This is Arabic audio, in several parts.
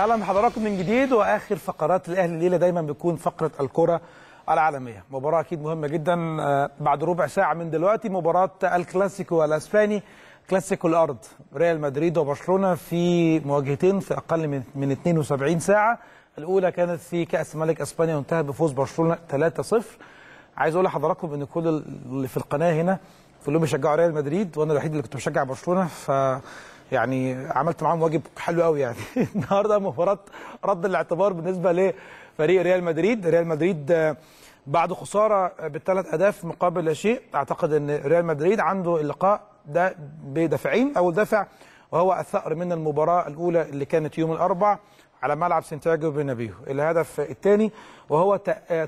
اهلا بحضراتكم من جديد واخر فقرات الاهلي الليله دايما بتكون فقره الكره العالميه مباراه اكيد مهمه جدا آه، بعد ربع ساعه من دلوقتي مباراه الكلاسيكو الاسباني كلاسيكو الارض ريال مدريد وبرشلونه في مواجهتين في اقل من من 72 ساعه الاولى كانت في كاس ملك اسبانيا وانتهت بفوز برشلونه 3-0 عايز اقول لحضراتكم ان كل اللي في القناه هنا كلهم بيشجعوا ريال مدريد وانا الوحيد اللي كنت بشجع برشلونه ف يعني عملت معاهم واجب حلو قوي يعني النهارده مباراه رد الاعتبار بالنسبه لفريق ريال مدريد ريال مدريد بعد خساره بالثلاث اهداف مقابل لا شيء اعتقد ان ريال مدريد عنده اللقاء ده بدافعين اول دافع وهو الثأر من المباراه الاولى اللي كانت يوم الاربعاء على ملعب سانتياغو برنابيو الهدف الثاني وهو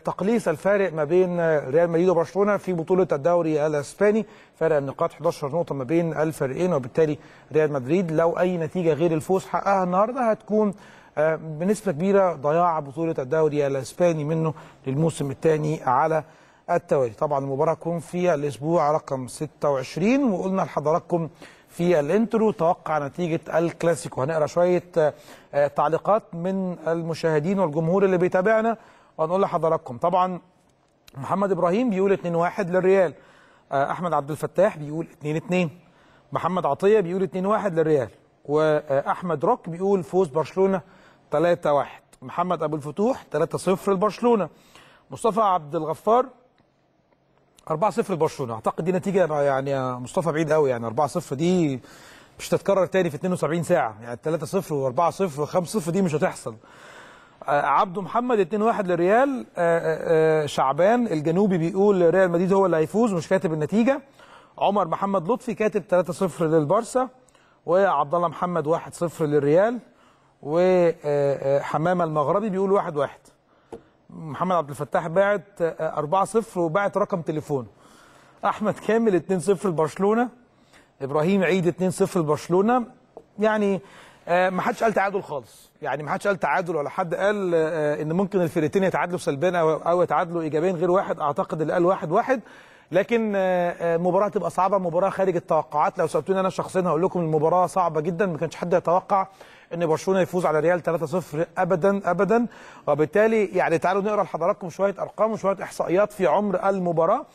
تقليص الفارق ما بين ريال مدريد وبرشلونه في بطوله الدوري الاسباني فارق النقاط 11 نقطه ما بين الفريقين وبالتالي ريال مدريد لو اي نتيجه غير الفوز حققها النهارده هتكون آه، بنسبه كبيره ضياع بطوله الدوري الاسباني منه للموسم الثاني على التوالي طبعا المباراه تكون في الاسبوع رقم 26 وقلنا لحضراتكم في الانترو توقع نتيجه الكلاسيكو هنقرا شويه آه، آه، تعليقات من المشاهدين والجمهور اللي بيتابعنا وهنقول لحضراتكم طبعا محمد ابراهيم بيقول 2-1 للريال آه، احمد عبد الفتاح بيقول 2-2 محمد عطيه بيقول 2-1 للريال واحمد روك بيقول فوز برشلونه 3-1 محمد ابو الفتوح 3-0 لبرشلونه مصطفى عبد الغفار 4-0 لبرشلونه اعتقد دي نتيجه يعني يا مصطفى بعيد قوي يعني 4-0 دي مش هتتكرر تاني في 72 ساعه يعني 3-0 و4-0 و5-0 دي مش هتحصل آه، عبده محمد 2-1 للريال آه، آه، شعبان الجنوبي بيقول ريال مدريد هو اللي هيفوز مش كاتب النتيجه عمر محمد لطفي كاتب 3-0 للبارسا وعبد الله محمد 1-0 للريال وحمامه المغربي بيقول 1-1 محمد عبد الفتاح بعت 4-0 وبعت رقم تليفونه احمد كامل 2-0 لبرشلونه ابراهيم عيد 2-0 لبرشلونه يعني آه، ما حدش قال تعادل خالص يعني ما حدش قال تعادل ولا حد قال آه، ان ممكن الفرقتين يتعادلوا سلبين او يتعادلوا ايجابيا غير واحد اعتقد اللي قال واحد واحد لكن آه، مباراه تبقى صعبه مباراه خارج التوقعات لو سالتوني انا شخصيا هقول لكم المباراه صعبه جدا ما كانش حد يتوقع ان برشلونه يفوز على ريال 3-0 ابدا ابدا وبالتالي يعني تعالوا نقرا لحضراتكم شويه ارقام وشويه احصائيات في عمر المباراه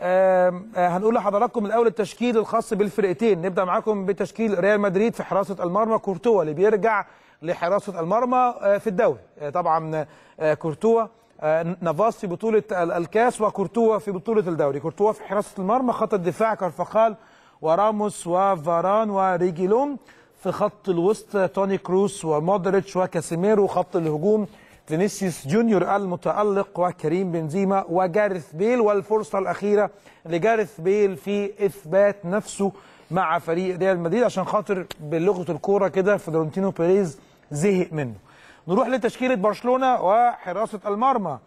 آه هنقول لحضراتكم الاول التشكيل الخاص بالفرقتين نبدا معاكم بتشكيل ريال مدريد في حراسه المرمى كورتوا اللي بيرجع لحراسه المرمى آه في الدوري آه طبعا آه، كورتوا آه، نافاس في بطوله الكاس وكورتوا في بطوله الدوري كورتوا في حراسه المرمى خط الدفاع كارفخال وراموس وفاران وريجيلوم في خط الوسط توني كروس ومودريتش وكاسيميرو خط الهجوم فينيسيوس جونيور المتألق وكريم بنزيما وجارث بيل والفرصة الأخيرة لجارث بيل في إثبات نفسه مع فريق ريال مدريد عشان خاطر بلغة الكورة كده فلورنتينو بيريز زهق منه نروح لتشكيلة برشلونة وحراسة المرمى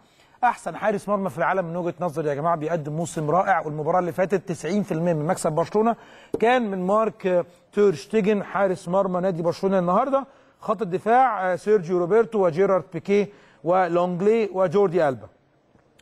احسن حارس مرمى في العالم من وجهه نظري يا جماعه بيقدم موسم رائع والمباراه اللي فاتت 90% من مكسب برشلونه كان من مارك تيرشتيجن حارس مرمى نادي برشلونه النهارده خط الدفاع آه، سيرجيو روبرتو وجيرارد بيكيه ولونجلي وجوردي البا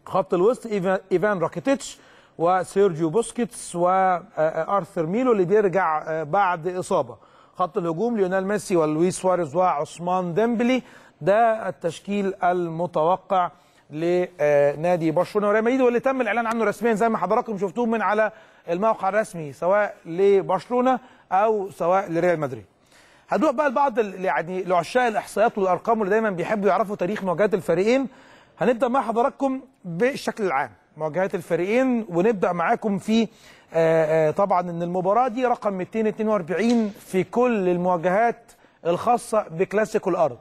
خط الوسط ايفان راكيتيتش وسيرجيو بوسكيتس وارثر آه، آه، ميلو اللي بيرجع بعد اصابه خط الهجوم ليونيل ميسي ولويس سواريز وعثمان ديمبلي ده التشكيل المتوقع لنادي برشلونه وريال مدريد واللي تم الاعلان عنه رسميا زي ما حضراتكم شفتوه من على الموقع الرسمي سواء لبرشلونه او سواء لريال مدريد. هنروح بقى لبعض يعني لعشاق الاحصائيات والارقام اللي دايما بيحبوا يعرفوا تاريخ مواجهات الفريقين هنبدا مع حضراتكم بالشكل العام مواجهات الفريقين ونبدا معاكم في آآ آه، آآ آه، طبعا ان المباراه دي رقم 242 في كل المواجهات الخاصه بكلاسيكو الارض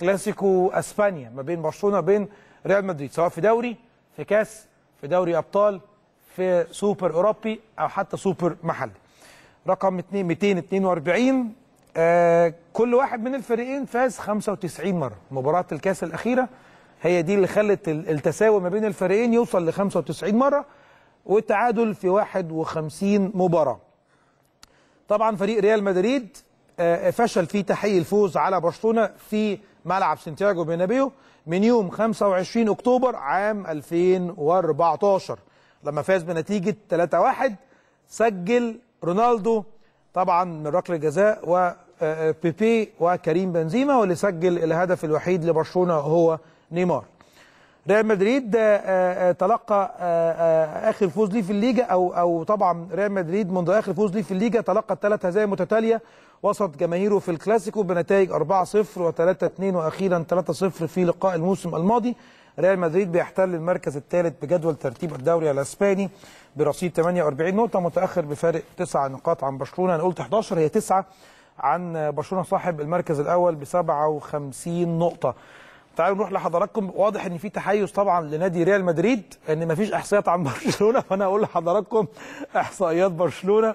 كلاسيكو اسبانيا ما بين برشلونه وبين ريال مدريد سواء في دوري في كاس في دوري ابطال في سوبر اوروبي او حتى سوبر محلي رقم 2 242 آه كل واحد من الفريقين فاز 95 مره مباراه الكاس الاخيره هي دي اللي خلت التساوي ما بين الفريقين يوصل ل 95 مره والتعادل في 51 مباراه طبعا فريق ريال مدريد آه فشل في تحقيق الفوز على برشلونه في ملعب سانتياغو بينابيو من يوم 25 اكتوبر عام 2014 لما فاز بنتيجه 3-1 سجل رونالدو طبعا من ركله جزاء وبيبي آه، آه، وكريم بنزيما واللي سجل الهدف الوحيد لبرشلونه هو نيمار ريال مدريد آه، تلقى اخر فوز ليه في الليجا او او طبعا ريال مدريد منذ اخر فوز ليه في الليجا تلقى ثلاث هزايم متتاليه وسط جماهيره في الكلاسيكو بنتائج 4-0 و3-2 واخيرا 3-0 في لقاء الموسم الماضي ريال مدريد بيحتل المركز الثالث بجدول ترتيب الدوري الاسباني برصيد 48 نقطه متاخر بفارق 9 نقاط عن برشلونه انا قلت 11 هي 9 عن برشلونه صاحب المركز الاول ب 57 نقطه تعالوا نروح لحضراتكم واضح ان في تحيز طبعا لنادي ريال مدريد ان مفيش احصائيات عن برشلونه فانا اقول لحضراتكم احصائيات برشلونه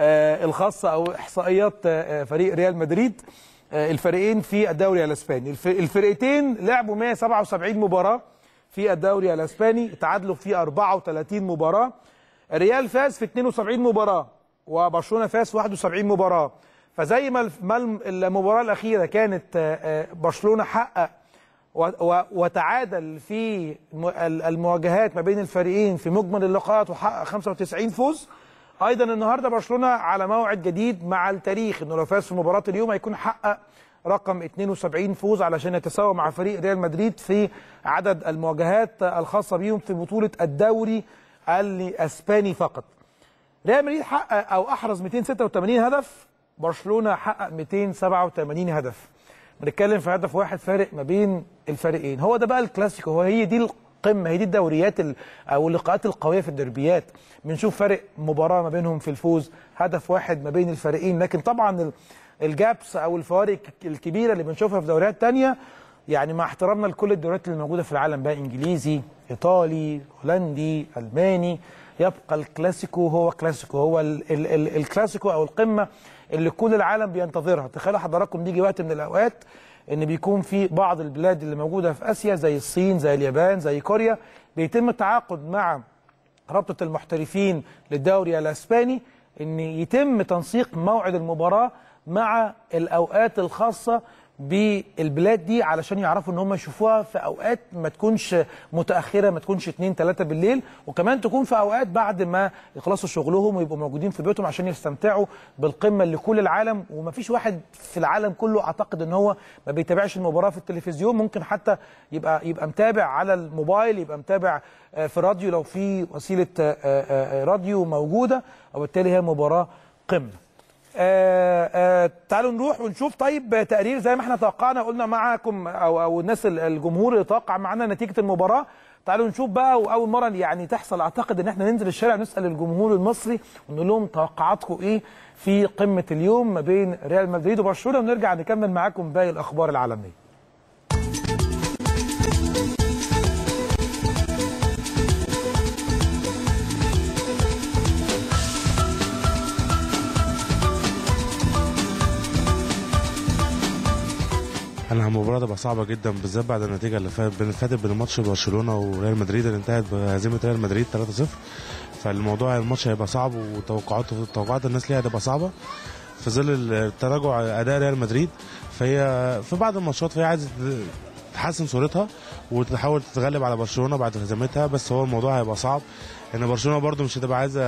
آه، الخاصه او احصائيات آه، آه، فريق ريال مدريد الفريقين في الدوري الاسباني الفرقتين لعبوا 177 مباراه في الدوري الاسباني تعادلوا في 34 مباراه الريال فاز في 72 مباراه وبرشلونه فاز في 71 مباراه فزي ما المباراه الاخيره كانت برشلونه حقق وتعادل في المواجهات ما بين الفريقين في مجمل اللقاءات وحقق 95 فوز ايضا النهارده برشلونه على موعد جديد مع التاريخ انه لو فاز في مباراه اليوم هيكون حقق رقم 72 فوز علشان يتساوى مع فريق ريال مدريد في عدد المواجهات الخاصه بيهم في بطوله الدوري الاسباني فقط. ريال مدريد حقق او احرز 286 هدف برشلونه حقق 287 هدف. بنتكلم في هدف واحد فارق ما بين الفريقين، هو ده بقى الكلاسيكو هو هي دي القمه هي دي الدوريات او اللقاءات القويه في الدربيات بنشوف فرق مباراه ما بينهم في الفوز هدف واحد ما بين الفريقين لكن طبعا الجابس او الفوارق الكبيره اللي بنشوفها في دوريات تانية يعني مع احترامنا لكل الدوريات اللي موجوده في العالم بقى انجليزي ايطالي هولندي الماني يبقى الكلاسيكو هو كلاسيكو هو ال ال ال الكلاسيكو او القمه اللي كل العالم بينتظرها تخيلوا حضراتكم بيجي وقت من الاوقات ان بيكون في بعض البلاد اللي موجوده في اسيا زي الصين زي اليابان زي كوريا بيتم التعاقد مع رابطه المحترفين للدوري الاسباني ان يتم تنسيق موعد المباراه مع الاوقات الخاصه بالبلاد دي علشان يعرفوا ان هم يشوفوها في اوقات ما تكونش متاخره ما تكونش 2 3 بالليل وكمان تكون في اوقات بعد ما يخلصوا شغلهم ويبقوا موجودين في بيوتهم عشان يستمتعوا بالقمه اللي كل العالم وما فيش واحد في العالم كله اعتقد ان هو ما بيتابعش المباراه في التلفزيون ممكن حتى يبقى يبقى متابع على الموبايل يبقى متابع آه، في راديو لو في وسيله آه، آه، راديو موجوده وبالتالي هي مباراه قمه آه، آه، تعالوا نروح ونشوف طيب تقرير زي ما احنا توقعنا قلنا معاكم او او الناس الجمهور اللي توقع معانا نتيجه المباراه تعالوا نشوف بقى واول مره يعني تحصل اعتقد ان احنا ننزل الشارع نسال الجمهور المصري ونقول لهم توقعاتكم ايه في قمه اليوم ما بين ريال مدريد وبرشلونه ونرجع نكمل معاكم باقي الاخبار العالميه المباراه تبقى صعبه جدا بالذات بعد النتيجه اللي فاتت بين ماتش برشلونه وريال مدريد اللي انتهت بهزيمه ريال مدريد 3-0 فالموضوع الماتش هيبقى صعب وتوقعات توقعات الناس ليها هتبقى صعبه في ظل تراجع اداء ريال مدريد فهي في بعض الماتشات فهي عايزه تحسن صورتها وتحاول تتغلب على برشلونه بعد هزيمتها بس هو الموضوع هيبقى صعب ان برشلونه برده مش هتبقى عايزه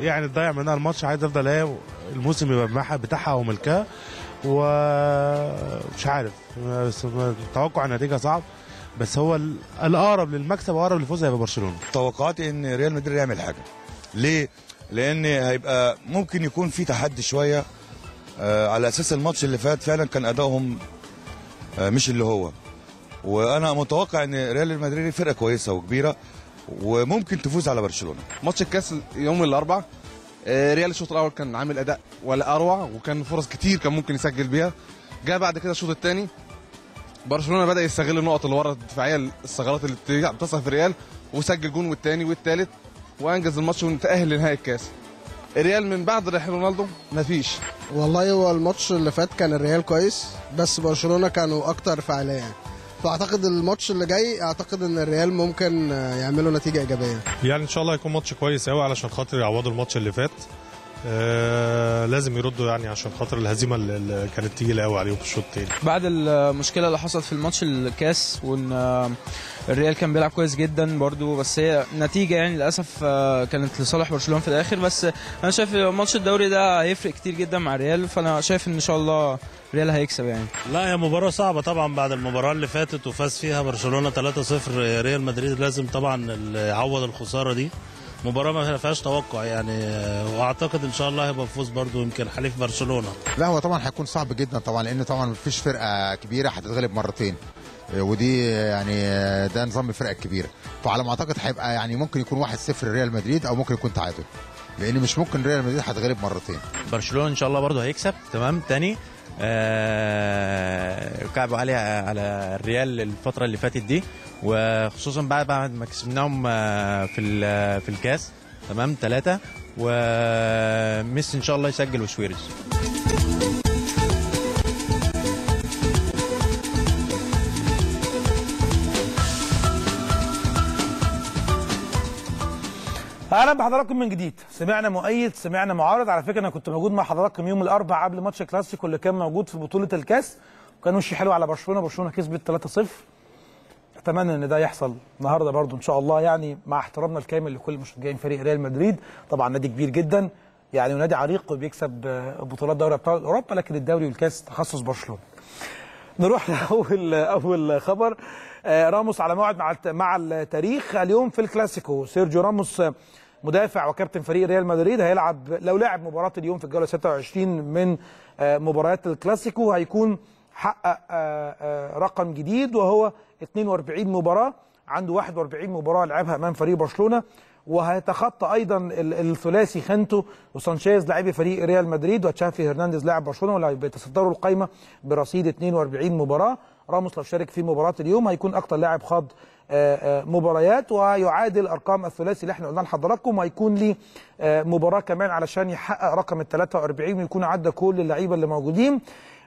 يعني تضيع منها الماتش عايزه تفضل هي إيه، الموسم يبقى بتاعها وملكها ومش عارف بس النتيجه صعب بس هو الاقرب للمكسب واقرب للفوز هيبقى برشلونه توقعاتي ان ريال مدريد يعمل حاجه ليه لان هيبقى ممكن يكون في تحدي شويه آه، على اساس الماتش اللي فات فعلا كان ادائهم آه، مش اللي هو وانا متوقع ان ريال مدريد فرقه كويسه وكبيره وممكن تفوز على برشلونه ماتش الكاس يوم الاربعاء آه، ريال الشوط الاول كان عامل اداء ولا اروع وكان فرص كتير كان ممكن يسجل بيها جاء بعد كده الشوط الثاني برشلونه بدا يستغل النقط اللي ورا الدفاعيه الثغرات اللي يعني بتصل في ريال وسجل جون والثاني والثالث وانجز الماتش ونتاهل لنهائي الكاس الريال من بعد رحيل رونالدو مفيش والله هو الماتش اللي فات كان الريال كويس بس برشلونه كانوا اكتر فعاليه يعني فاعتقد الماتش اللي جاي اعتقد ان الريال ممكن آه، يعملوا نتيجه ايجابيه يعني ان شاء الله هيكون ماتش كويس قوي علشان خاطر يعوضوا الماتش اللي فات آه، لازم يردوا يعني عشان خاطر الهزيمه اللي كانت تقيله قوي عليهم في الشوط الثاني بعد المشكله اللي حصلت في الماتش الكاس وان آه، الريال كان بيلعب كويس جدا برده بس هي نتيجه يعني للاسف آه، كانت لصالح برشلونه في الاخر بس انا شايف ماتش الدوري ده هيفرق كتير جدا مع الريال فانا شايف ان شاء الله الريال هيكسب يعني لا هي مباراه صعبه طبعا بعد المباراه اللي فاتت وفاز فيها برشلونه 3-0 ريال مدريد لازم طبعا يعوض الخساره دي مباراه ما فيهاش توقع يعني واعتقد ان شاء الله هيبقى فوز برضه يمكن حليف برشلونه لا هو طبعا هيكون صعب جدا طبعا لان طبعا ما فيش فرقه كبيره هتتغلب مرتين ودي يعني ده نظام الفرق الكبيره فعلى ما اعتقد هيبقى يعني ممكن يكون 1-0 ريال مدريد او ممكن يكون تعادل لان مش ممكن ريال مدريد هتغلب مرتين برشلونه ان شاء الله برضه هيكسب تمام تاني آه كعبوا عليها على الريال الفتره اللي فاتت دي وخصوصا بعد بعد ما كسبناهم آه، في آه، في الكاس تمام ثلاثة وميسي آه، ان شاء الله يسجل وسويرز اهلا بحضراتكم من جديد سمعنا مؤيد سمعنا معارض على فكره انا كنت موجود مع حضراتكم يوم الاربعاء قبل ماتش كلاسيكو اللي كان موجود في بطوله الكاس وكان وشي حلو على برشلونه برشلونه كسبت 3-0 اتمنى ان ده يحصل النهارده برضو ان شاء الله يعني مع احترامنا الكامل لكل مشجعين فريق ريال مدريد طبعا نادي كبير جدا يعني ونادي عريق وبيكسب آه، بطولات دوري ابطال اوروبا لكن الدوري والكاس تخصص برشلونه نروح لاول اول خبر آه، راموس على موعد مع مع التاريخ اليوم في الكلاسيكو سيرجيو راموس مدافع وكابتن فريق ريال مدريد هيلعب لو لعب مباراه اليوم في الجوله 26 من آه، مباريات الكلاسيكو هيكون حقق آه، آه، رقم جديد وهو 42 مباراة عنده 41 مباراة لعبها أمام فريق برشلونة وهيتخطى ايضا الثلاثي خانتو وسانشيز لاعبي فريق ريال مدريد وتشافي هرنانديز لاعب برشلونه واللي بيتصدروا القائمه برصيد 42 مباراه راموس لو شارك في مباراه اليوم هيكون اكثر لاعب خاض آه، مباريات ويعادل ارقام الثلاثي اللي احنا قلناه لحضراتكم وهيكون ليه مباراه كمان علشان يحقق رقم ال 43 ويكون عدى كل اللعيبه اللي موجودين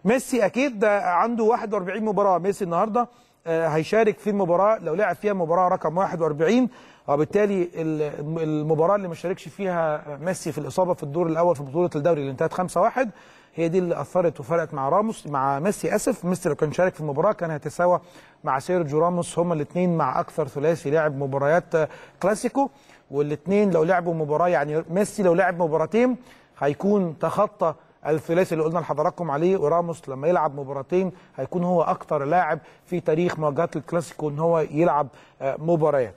ميسي اكيد عنده 41 مباراه ميسي النهارده آه، هيشارك في المباراه لو لعب فيها مباراه رقم 41 وبالتالي المباراه اللي ما شاركش فيها ميسي في الاصابه في الدور الاول في بطوله الدوري اللي انتهت 5-1 هي دي اللي اثرت وفرقت مع راموس مع ميسي اسف ميسي لو كان شارك في المباراه كان هيتساوى مع سيرجيو راموس هما الاثنين مع اكثر ثلاثي لعب مباريات آه، كلاسيكو والاثنين لو لعبوا مباراه يعني ميسي لو لعب مباراتين هيكون تخطى الثلاثي اللي قلنا لحضراتكم عليه وراموس لما يلعب مباراتين هيكون هو اكتر لاعب في تاريخ مواجهات الكلاسيكو ان هو يلعب آه، مباريات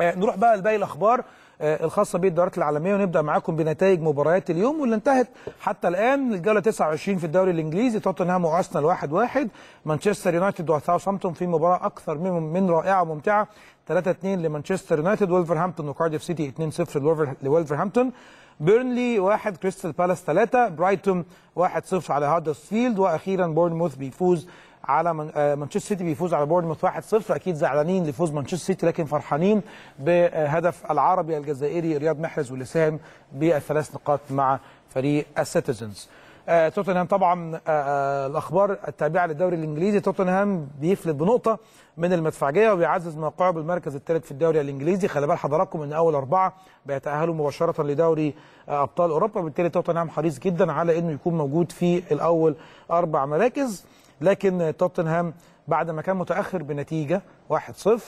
آه، نروح بقى لباقي الاخبار آه، الخاصه بالدورات العالميه ونبدا معاكم بنتائج مباريات اليوم واللي انتهت حتى الان الجوله 29 في الدوري الانجليزي توتنهام وارسنال 1 1 مانشستر يونايتد وساوثهامبتون في مباراه اكثر من رائعه وممتعه 3 2 لمانشستر يونايتد ولفرهامبتون وكارديف سيتي 2 0 لولفرهامبتون بيرنلي 1 كريستال بالاس 3 برايتون 1 0 على هادرسفيلد واخيرا بورنموث بيفوز على آه، مانشستر سيتي بيفوز على بورنموث 1-0 اكيد زعلانين لفوز مانشستر سيتي لكن فرحانين بهدف العربي الجزائري رياض محرز واللي ساهم بالثلاث نقاط مع فريق السيتيزنز آه، توتنهام طبعا آه، الاخبار التابعه للدوري الانجليزي توتنهام بيفلت بنقطه من المدفعجيه وبيعزز موقعه بالمركز الثالث في الدوري الانجليزي خلي بال حضراتكم ان اول اربعه بيتاهلوا مباشره لدوري ابطال اوروبا وبالتالي توتنهام حريص جدا على انه يكون موجود في الاول اربع مراكز لكن توتنهام بعد ما كان متاخر بنتيجه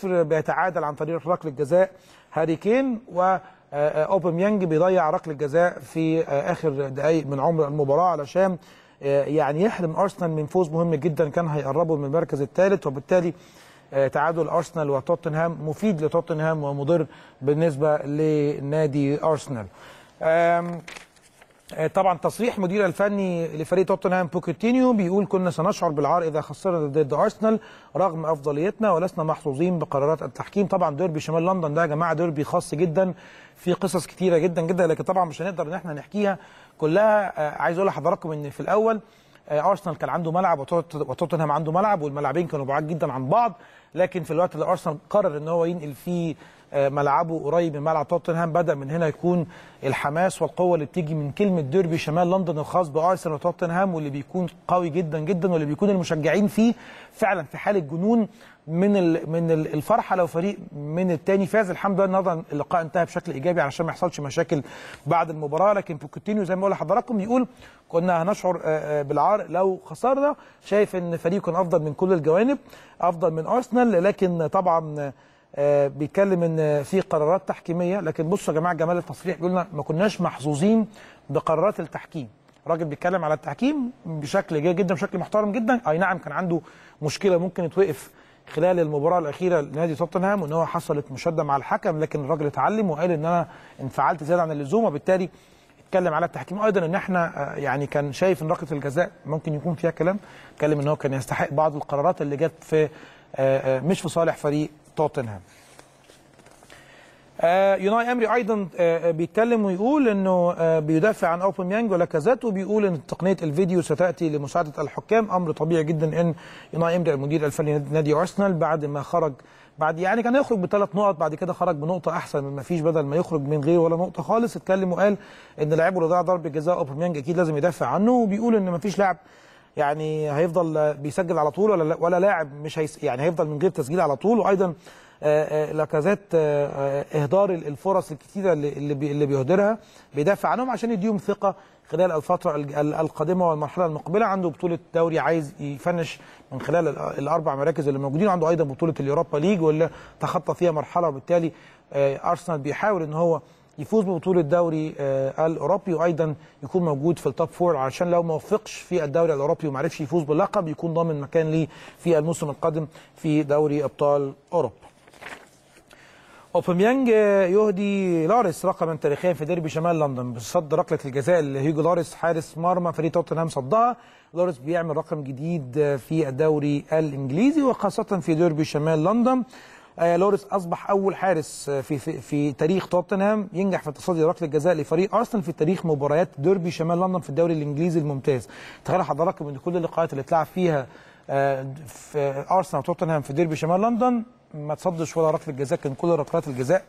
1-0 بيتعادل عن طريق ركله جزاء هاري كين و آه، آه، اوباميانج بيضيع ركله جزاء في آه، اخر دقائق من عمر المباراه علشان يعني يحرم ارسنال من فوز مهم جدا كان هيقربه من المركز الثالث وبالتالي تعادل ارسنال وتوتنهام مفيد لتوتنهام ومضر بالنسبه لنادي ارسنال آه، طبعا تصريح مدير الفني لفريق توتنهام بوكيتينيو بيقول كنا سنشعر بالعار اذا خسرنا ضد ارسنال رغم افضليتنا ولسنا محظوظين بقرارات التحكيم طبعا ديربي شمال لندن ده يا جماعه ديربي خاص جدا في قصص كتيره جدا جدا لكن طبعا مش هنقدر ان احنا نحكيها كلها آه، عايز اقول لحضراتكم ان في الاول آه، ارسنال كان عنده ملعب وتوتنهام عنده ملعب والملاعبين كانوا بعاد جدا عن بعض لكن في الوقت اللي ارسنال قرر ان هو ينقل فيه آه، ملعبه قريب من ملعب توتنهام بدا من هنا يكون الحماس والقوه اللي بتيجي من كلمه ديربي شمال لندن الخاص بارسنال وتوتنهام واللي بيكون قوي جدا جدا واللي بيكون المشجعين فيه فعلا في حاله جنون من من الفرحه لو فريق من الثاني فاز الحمد لله النهارده اللقاء انتهى بشكل ايجابي علشان ما يحصلش مشاكل بعد المباراه لكن بوكيتينيو زي ما بقول لحضراتكم يقول كنا هنشعر آه، آه، بالعار لو خسرنا شايف ان فريق كان افضل من كل الجوانب افضل من ارسنال لكن طبعا آه، بيتكلم ان في قرارات تحكيميه لكن بصوا يا جماعه جمال التصريح قلنا ما كناش محظوظين بقرارات التحكيم راجل بيتكلم على التحكيم بشكل جيد جدا بشكل محترم جدا اي نعم كان عنده مشكله ممكن يتوقف خلال المباراه الاخيره لنادي توتنهام وان هو حصلت مشاده مع الحكم لكن الراجل اتعلم وقال ان انا انفعلت زياده عن اللزوم وبالتالي اتكلم على التحكيم ايضا ان احنا آه، يعني كان شايف ان ركله الجزاء ممكن يكون فيها كلام اتكلم ان هو كان يستحق بعض القرارات اللي جت في آه، مش في صالح فريق توتنهام آه يوناي امري ايضا آه،, آه بيتكلم ويقول انه آه بيدافع عن اوباميانج ولاكازات وبيقول ان تقنيه الفيديو ستاتي لمساعده الحكام امر طبيعي جدا ان يوناي امري المدير الفني نادي ارسنال بعد ما خرج بعد يعني كان يخرج بثلاث نقط بعد كده خرج بنقطه احسن من ما فيش بدل ما يخرج من غير ولا نقطه خالص اتكلم وقال ان لاعبه اللي ضيع ضربه جزاء اوباميانج اكيد لازم يدافع عنه وبيقول ان ما فيش لاعب يعني هيفضل بيسجل على طول ولا ولا لاعب مش هيس يعني هيفضل من غير تسجيل على طول وايضا آه، آه، لاكازات آه، اهدار الفرص الكثيره اللي اللي بيهدرها بيدافع عنهم عشان يديهم ثقه خلال الفتره القادمه والمرحله المقبله عنده بطوله دوري عايز يفنش من خلال الاربع مراكز اللي موجودين عنده ايضا بطوله اليوروبا ليج واللي تخطى فيها مرحله وبالتالي ارسنال بيحاول ان هو يفوز ببطوله الدوري آه، الاوروبي وايضا يكون موجود في التوب فور عشان لو ما وفقش في الدوري الاوروبي وما عرفش يفوز باللقب يكون ضامن مكان ليه في الموسم القادم في دوري ابطال اوروبا. اوباميانج آه، يهدي لارس رقما تاريخيا في ديربي شمال لندن بصد ركله الجزاء اللي هيجو لارس حارس مرمى فريق توتنهام صدها لارس بيعمل رقم جديد آه، في الدوري الانجليزي وخاصه في ديربي شمال لندن آه، لوريس اصبح اول حارس آه، في في, في تاريخ توتنهام ينجح في تصدي ركله جزاء لفريق ارسنال في تاريخ مباريات ديربي شمال لندن في الدوري الانجليزي الممتاز تخيل حضرتك من كل اللقاءات اللي اتلعب فيها آه، في ارسنال وتوتنهام في ديربي شمال لندن ما تصدش ولا ركله جزاء كان كل ركلات الجزاء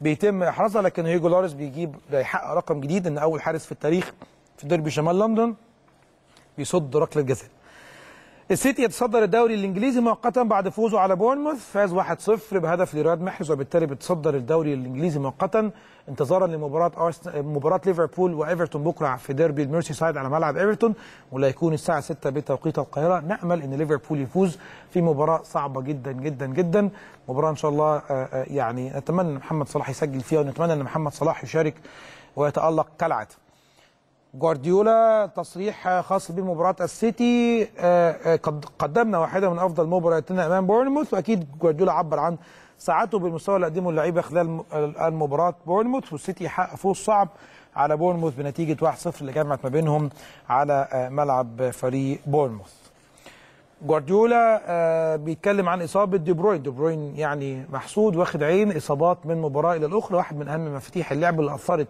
بيتم احرازها لكن هيجو لوريس بيجيب بيحقق رقم جديد ان اول حارس في التاريخ في ديربي شمال لندن بيصد ركله جزاء السيتي يتصدر الدوري الانجليزي مؤقتا بعد فوزه على بورنموث فاز 1-0 بهدف لرياض محرز وبالتالي بتصدر الدوري الانجليزي مؤقتا انتظارا لمباراه أرسن... مباراه ليفربول وايفرتون بكره في ديربي الميرسي سايد على ملعب ايفرتون واللي هيكون الساعه 6 بتوقيت القاهره نامل ان ليفربول يفوز في مباراه صعبه جدا جدا جدا مباراه ان شاء الله آه، آه، يعني نتمنى ان محمد صلاح يسجل فيها ونتمنى ان محمد صلاح يشارك ويتالق كالعاده جوارديولا تصريح خاص بمباراه السيتي آه، آه، قد قدمنا واحده من افضل مباراتنا امام بورنموث واكيد جوارديولا عبر عن ساعته بالمستوى اللي قدمه اللعيبه خلال المباراه بورنموث والسيتي حقق فوز صعب على بورنموث بنتيجه 1-0 اللي جمعت ما بينهم على آه، ملعب فريق بورنموث. جوارديولا بيتكلم عن اصابه دي بروين، دي بروين يعني محسود واخد عين اصابات من مباراه الى الاخرى واحد من اهم مفاتيح اللعب اللي اثرت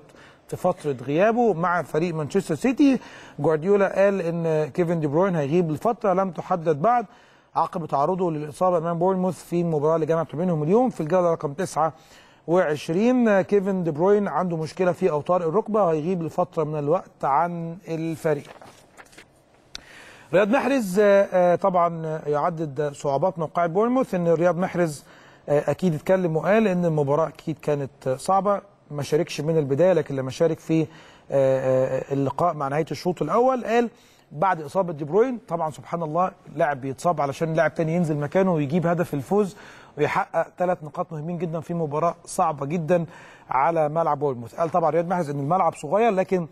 فتره غيابه مع فريق مانشستر سيتي جوارديولا قال ان كيفن دي بروين هيغيب لفتره لم تحدد بعد عقب تعرضه للاصابه امام بورنموث في المباراه اللي جمعت بينهم اليوم في الجوله رقم 29 كيفن دي بروين عنده مشكله في اوتار الركبه هيغيب لفتره من الوقت عن الفريق رياض محرز آه، آه، طبعا يعدد صعوبات موقع بورنموث ان رياض محرز آه، اكيد اتكلم وقال ان المباراه اكيد كانت صعبه ما شاركش من البدايه لكن لما شارك في آه، آه، اللقاء مع نهايه الشوط الاول قال بعد اصابه دي بروين طبعا سبحان الله لاعب بيتصاب علشان لاعب تاني ينزل مكانه ويجيب هدف الفوز ويحقق ثلاث نقاط مهمين جدا في مباراه صعبه جدا على ملعب بولموث قال طبعا رياض محرز ان الملعب صغير لكن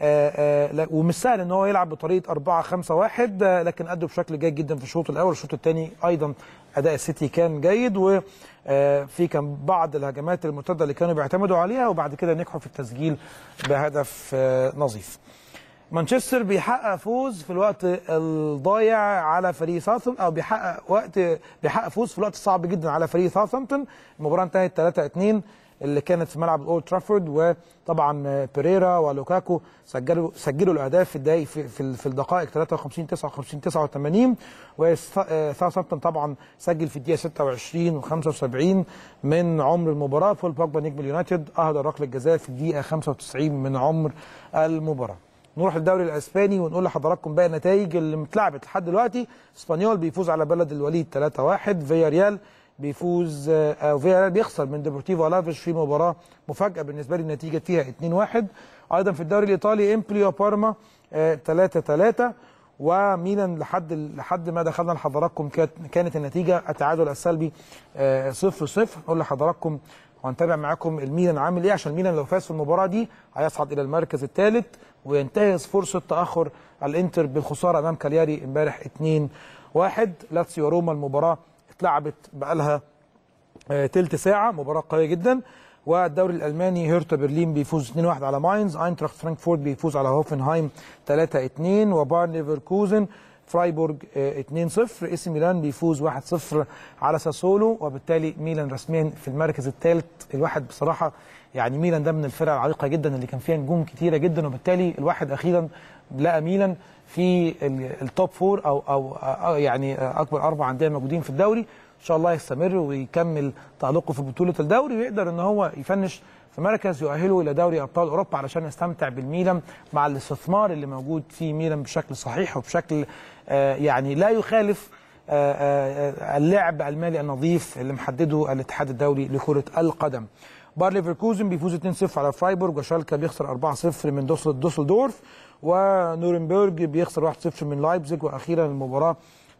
آه، ومش سهل ان هو يلعب بطريقه 4 5 1 لكن ادوا بشكل جيد جدا في الشوط الاول الشوط الثاني ايضا اداء السيتي كان جيد وفي آه، كان بعض الهجمات المرتده اللي كانوا بيعتمدوا عليها وبعد كده نجحوا في التسجيل بهدف آه، نظيف مانشستر بيحقق فوز في الوقت الضايع على فريق ساوثهامبتون او بيحقق وقت بيحقق فوز في الوقت الصعب جدا على فريق ساوثهامبتون المباراه انتهت 3 2 اللي كانت في ملعب اولد ترافورد وطبعا بيريرا ولوكاكو سجلوا سجلوا الاهداف في الدقائق في, في الدقائق 53 59 89 وساوثامبتون طبعا سجل في الدقيقه 26 و75 من عمر المباراه بول باجبا نجم اليونايتد اهدى ركله جزاء في الدقيقه 95 من عمر المباراه نروح للدوري الاسباني ونقول لحضراتكم بقى النتائج اللي اتلعبت لحد دلوقتي اسبانيول بيفوز على بلد الوليد 3-1 فياريال بيفوز آه، او فيا بيخسر من ديبورتيفو الافيش في مباراه مفاجاه بالنسبه لي النتيجه فيها 2-1 ايضا في الدوري الايطالي امبلي وبارما 3-3 آه، وميلان لحد لحد ما دخلنا لحضراتكم كانت النتيجه التعادل السلبي 0-0 آه، نقول لحضراتكم وهنتابع معاكم الميلان عامل ايه عشان الميلان لو فاز في المباراه دي هيصعد الى المركز الثالث وينتهز فرصه تاخر الانتر بالخساره امام كالياري امبارح 2 1 لاتسيو روما المباراه اتلعبت بقالها آه، تلت ساعه مباراه قويه جدا والدوري الالماني هيرتا برلين بيفوز 2-1 على ماينز اينتراخت فرانكفورت بيفوز على هوفنهايم 3-2 وبايرن ليفركوزن فرايبورج 2-0 آه، اي ميلان بيفوز 1-0 على ساسولو وبالتالي ميلان رسميا في المركز الثالث الواحد بصراحه يعني ميلان ده من الفرق العريقه جدا اللي كان فيها نجوم كتيره جدا وبالتالي الواحد اخيرا لقى ميلان في التوب فور او او يعني اكبر اربع انديه موجودين في الدوري ان شاء الله يستمر ويكمل تالقه في بطوله الدوري ويقدر ان هو يفنش في مركز يؤهله الى دوري ابطال اوروبا علشان يستمتع بالميلان مع الاستثمار اللي موجود في ميلان بشكل صحيح وبشكل آه، يعني لا يخالف آه، آه، اللعب المالي النظيف اللي محدده الاتحاد الدولي لكره القدم بار ليفركوزن بيفوز 2-0 على فرايبورغ وشالكا بيخسر 4-0 من دوسلدورف ونورنبرج بيخسر 1-0 من لايبزيج واخيرا المباراه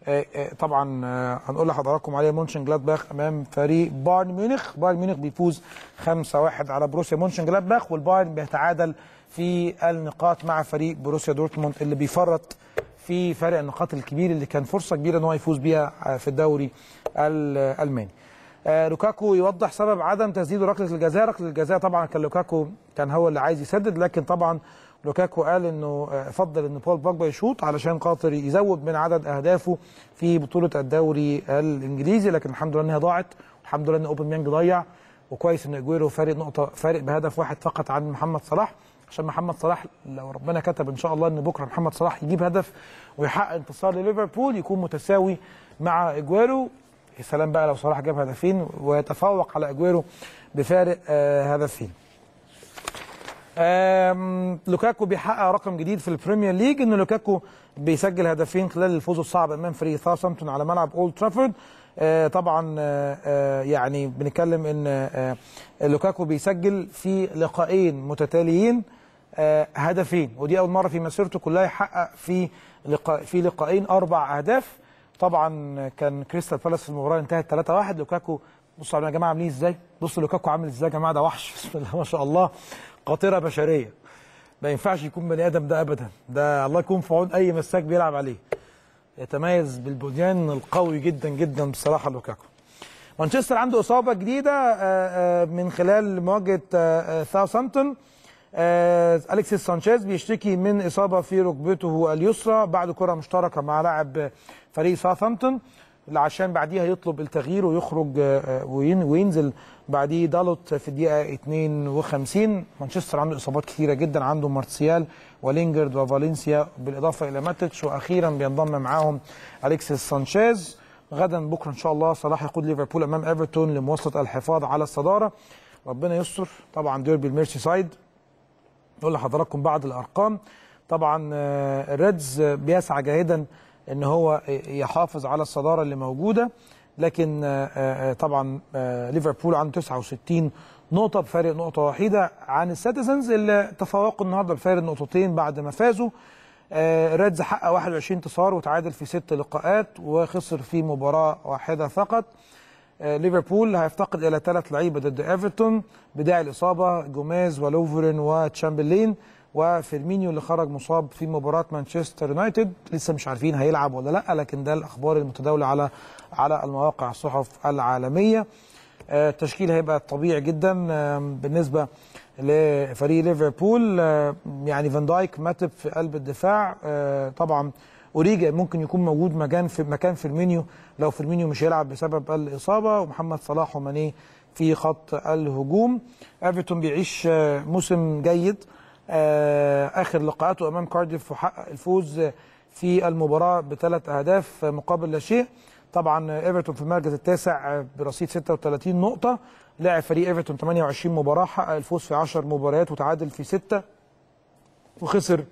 آه، آه، طبعا آه، هنقول لحضراتكم عليه مونشن جلادباخ امام فريق بايرن ميونخ بايرن ميونخ بيفوز 5-1 على بروسيا مونشن جلادباخ والبايرن بيتعادل في النقاط مع فريق بروسيا دورتموند اللي بيفرط في فرق النقاط الكبير اللي كان فرصه كبيره ان هو يفوز بيها في الدوري الالماني آه لوكاكو يوضح سبب عدم تسديد ركله الجزاء ركله الجزاء طبعا كان لوكاكو كان هو اللي عايز يسدد لكن طبعا لوكاكو قال انه آه، فضل ان بول بوجبا يشوط علشان خاطر يزود من عدد اهدافه في بطوله الدوري الانجليزي لكن الحمد لله انها ضاعت والحمد لله ان اوبن ميانج ضيع وكويس ان اجويرو فارق نقطه فارق بهدف واحد فقط عن محمد صلاح عشان محمد صلاح لو ربنا كتب ان شاء الله ان بكره محمد صلاح يجيب هدف ويحقق انتصار لليفربول يكون متساوي مع اجويرو يا سلام بقى لو صلاح جاب هدفين ويتفوق على اجويرو بفارق آه، هدفين لوكاكو بيحقق رقم جديد في البريمير ليج ان لوكاكو بيسجل هدفين خلال الفوز الصعب امام فريق ساوثامبتون على ملعب اولد ترافورد آه طبعا آه, آه، يعني بنتكلم ان آه،, آه لوكاكو بيسجل في لقائين متتاليين آه، هدفين ودي اول مره في مسيرته كلها يحقق في لقاء في لقائين اربع اهداف طبعا كان كريستال بالاس في المباراه انتهت 3-1 لوكاكو بصوا يا جماعه عاملين ازاي بصوا لوكاكو عامل ازاي يا جماعه ده وحش بسم الله ما شاء الله قاطره بشريه ما ينفعش يكون بني ادم ده ابدا ده الله يكون في عون اي مساك بيلعب عليه يتميز بالبنيان القوي جدا جدا بصراحه لوكاكو مانشستر عنده اصابه جديده آه، آه، من خلال مواجهه آه، ساوثامبتون اليكسيس سانشيز بيشتكي من اصابه في ركبته اليسرى بعد كره مشتركه مع لاعب فريق ساوثامبتون عشان بعديها يطلب التغيير ويخرج وينزل بعديه دالوت في الدقيقه 52 مانشستر عنده اصابات كثيره جدا عنده مارسيال ولينجرد وفالنسيا بالاضافه الى ماتتش واخيرا بينضم معاهم اليكسيس سانشيز غدا بكره ان شاء الله صلاح يقود ليفربول امام ايفرتون لمواصله الحفاظ على الصداره ربنا يستر طبعا ديربي الميرسي سايد نقول لحضراتكم بعض الارقام طبعا آه، الريدز بيسعى جاهدا ان هو يحافظ على الصداره اللي موجوده لكن آه، آه، آه، طبعا ليفربول عنده 69 نقطه بفارق نقطه واحده عن السيتيزنز اللي تفوقوا النهارده بفارق نقطتين بعد ما فازوا ريدز حقق 21 انتصار وتعادل في ست لقاءات وخسر في مباراه واحده فقط ليفربول هيفتقد الى ثلاث لعيبه ضد ايفرتون بداعي الاصابه جوميز ولوفرين وتشامبرلين وفيرمينيو اللي خرج مصاب في مباراه مانشستر يونايتد لسه مش عارفين هيلعب ولا لا لكن ده الاخبار المتداوله على على المواقع الصحف العالميه آه، التشكيل هيبقى طبيعي جدا بالنسبه لفريق ليفربول يعني فان دايك ماتب في قلب الدفاع آه، طبعا اوريجا ممكن يكون موجود مكان في مكان فيرمينيو لو فيرمينيو مش هيلعب بسبب الاصابه ومحمد صلاح وماني في خط الهجوم ايفرتون بيعيش آه، موسم جيد آه، اخر لقاءاته امام كارديف وحقق الفوز في المباراه بثلاث اهداف مقابل لا شيء طبعا ايفرتون في المركز التاسع برصيد 36 نقطه لاعب فريق ايفرتون 28 مباراه حقق الفوز في 10 مباريات وتعادل في 6 وخسر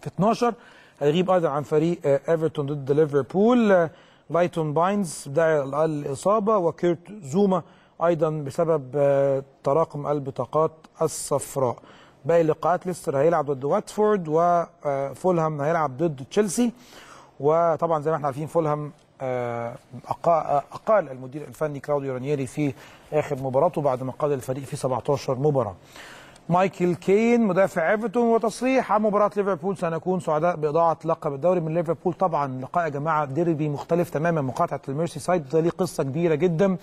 في 12 هيغيب ايضا عن فريق ايفرتون ضد ليفربول لايتون باينز داعي الاصابه وكيرت زوما ايضا بسبب تراكم البطاقات الصفراء باقي اللقاءات ليستر هيلعب ضد واتفورد وفولهام آه، هيلعب ضد تشيلسي وطبعا زي ما احنا عارفين فولهام آه، آه، اقال المدير الفني كلاوديو رانييري في اخر مباراته بعد ما قاد الفريق في 17 مباراه. مايكل كين مدافع ايفرتون وتصريح عن مباراه ليفربول سنكون سعداء باضاعه لقب الدوري من ليفربول طبعا لقاء يا جماعه ديربي مختلف تماما مقاطعه الميرسي سايد ده ليه قصه كبيره جدا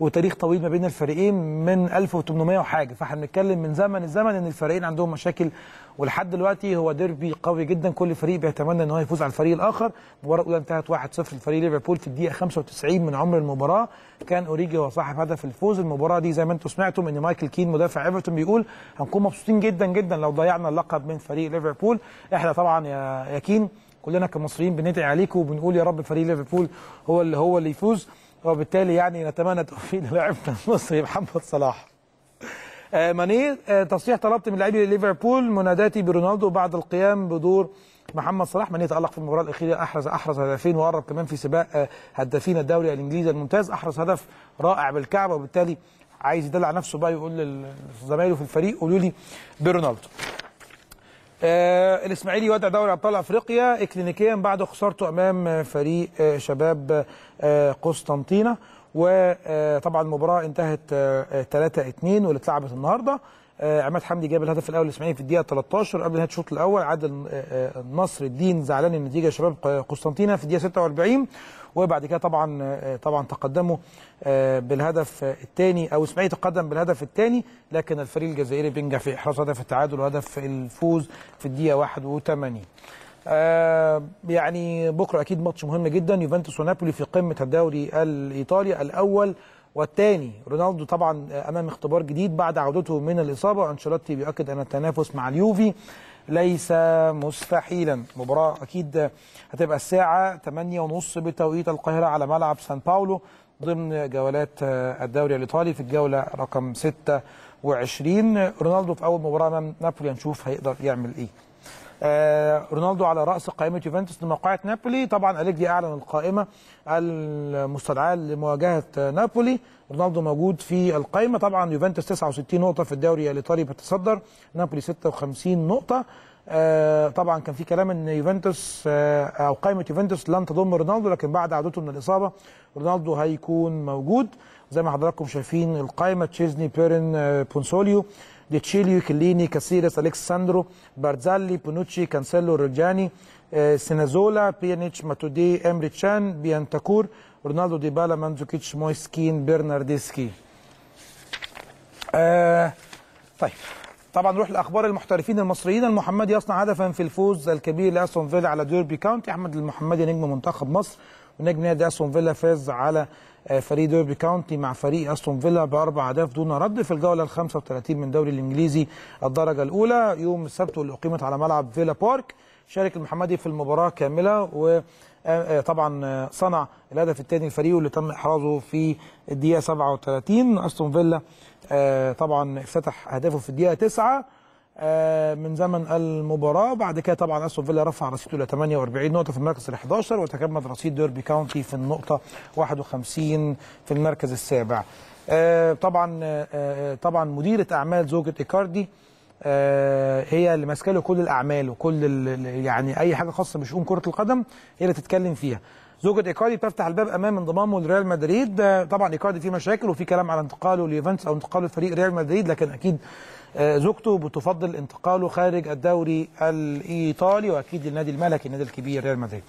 وتاريخ طويل ما بين الفريقين من 1800 وحاجه فاحنا بنتكلم من زمن الزمن ان الفريقين عندهم مشاكل ولحد دلوقتي هو ديربي قوي جدا كل فريق بيتمنى ان هو يفوز على الفريق الاخر المباراه الاولى انتهت 1-0 لفريق ليفربول في الدقيقه 95 من عمر المباراه كان اوريجي هو صاحب هدف الفوز المباراه دي زي ما انتم سمعتم ان مايكل كين مدافع ايفرتون بيقول هنكون مبسوطين جدا جدا لو ضيعنا اللقب من فريق ليفربول احنا طبعا يا كين كلنا كمصريين بندعي عليكم وبنقول يا رب فريق ليفربول هو اللي هو اللي يفوز وبالتالي يعني نتمنى توفيق لاعبنا المصري محمد صلاح آه، ماني آه، تصريح طلبت من لاعبي ليفربول مناداتي برونالدو بعد القيام بدور محمد صلاح ماني تألق في المباراة الأخيرة أحرز أحرز هدفين وقرب كمان في سباق آه، هدافين الدوري الإنجليزي الممتاز أحرز هدف رائع بالكعبه وبالتالي عايز يدلع نفسه بقى يقول لزمايله في الفريق قولوا لي برونالدو آه الاسماعيلي يودع دوري ابطال افريقيا اكلينيكيا بعد خسارته امام فريق آه شباب آه قسطنطينه وطبعا المباراه انتهت 3 آه، 2 واللي اتلعبت النهارده آه، عماد حمدي جاب الهدف الاول الاسماعيلي في الدقيقه 13 قبل نهايه الشوط الاول عادل آه، نصر الدين زعلان النتيجه شباب قسطنطينه في الدقيقه 46 وبعد كده طبعا طبعا تقدموا آه، بالهدف الثاني او اسماعيل إيه، تقدم بالهدف الثاني لكن الفريق الجزائري بينجح في احراز هدف التعادل وهدف الفوز في الدقيقه 81 آه، يعني بكره اكيد ماتش مهم جدا يوفنتوس ونابولي في قمه الدوري الايطالي الاول والثاني رونالدو طبعا امام اختبار جديد بعد عودته من الاصابه انشيلوتي بيؤكد ان التنافس مع اليوفي ليس مستحيلا مباراة أكيد هتبقى الساعة 8:30 بتوقيت القاهرة على ملعب سان باولو ضمن جولات الدوري الإيطالي في الجولة رقم 26 رونالدو في أول مباراة أمام نابولي هنشوف هيقدر يعمل إيه آه، رونالدو على راس قائمه يوفنتوس لموقعه نابولي طبعا أليجري اعلن القائمه المستدعاه لمواجهه نابولي رونالدو موجود في القائمه طبعا يوفنتوس 69 نقطه في الدوري الايطالي بتتصدر نابولي 56 نقطه آه طبعا كان في كلام ان يوفنتوس آه او قائمه يوفنتوس لن تضم رونالدو لكن بعد عودته من الاصابه رونالدو هيكون موجود زي ما حضراتكم شايفين القائمه تشيزني بيرن آه بونسوليو تشيليو كليني كاسيرس الكساندرو بارزالي بونوتشي كانسيلو روجاني سينازولا بيانيتش ماتودي امري تشان بيانتاكور رونالدو ديبالا مانزوكيتش مويسكين برناردسكي آه طيب طبعا نروح لاخبار المحترفين المصريين المحمدي يصنع هدفا في الفوز الكبير لاستون فيلا على ديربي كاونتي احمد المحمدي نجم منتخب مصر ونجم نادي استون فيلا فاز على آه، فريق ديربي كاونتي مع فريق استون فيلا باربع اهداف دون رد في الجوله ال 35 من الدوري الانجليزي الدرجه الاولى يوم السبت واللي اقيمت على ملعب فيلا بارك شارك المحمدي في المباراه كامله و آه، آه، طبعا صنع الهدف الثاني لفريقه اللي تم احرازه في الدقيقه 37 استون فيلا طبعا افتتح اهدافه في الدقيقه 9 آه، من زمن المباراه بعد كده طبعا استون فيلا رفع رصيده الى 48 نقطه في المركز ال 11 وتجمد رصيد ديربي كاونتي في النقطه 51 في المركز السابع آه، طبعا آه، طبعا مديره اعمال زوجة ايكاردي هي اللي ماسكه له كل الاعمال وكل يعني اي حاجه خاصه بشؤون كره القدم هي اللي تتكلم فيها زوجة ايكاردي بتفتح الباب امام انضمامه لريال مدريد طبعا ايكاردي فيه مشاكل وفي كلام على انتقاله ليوفنتوس او انتقاله لفريق ريال مدريد لكن اكيد آه، زوجته بتفضل انتقاله خارج الدوري الايطالي واكيد النادي الملكي النادي الكبير ريال مدريد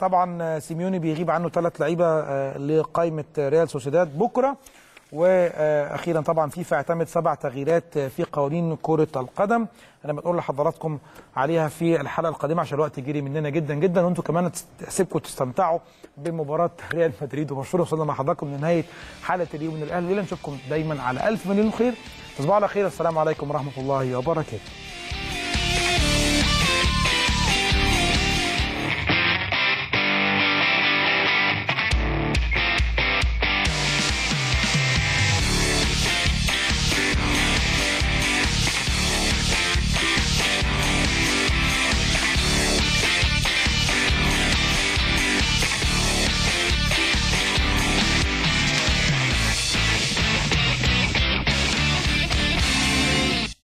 طبعا آه، سيميوني بيغيب عنه ثلاث لعيبه آه، لقائمه ريال سوسيداد بكره واخيرا طبعا فيفا اعتمد سبع تغييرات في قوانين كره القدم انا بنقول لحضراتكم عليها في الحلقه القادمه عشان الوقت جري مننا جدا جدا وانتم كمان سيبكم تستمتعوا بمباراه ريال مدريد وبرشلونه وصلنا مع حضراتكم لنهايه حلقه اليوم من الاهلي نشوفكم دايما على الف مليون خير تصبحوا على خير السلام عليكم ورحمه الله وبركاته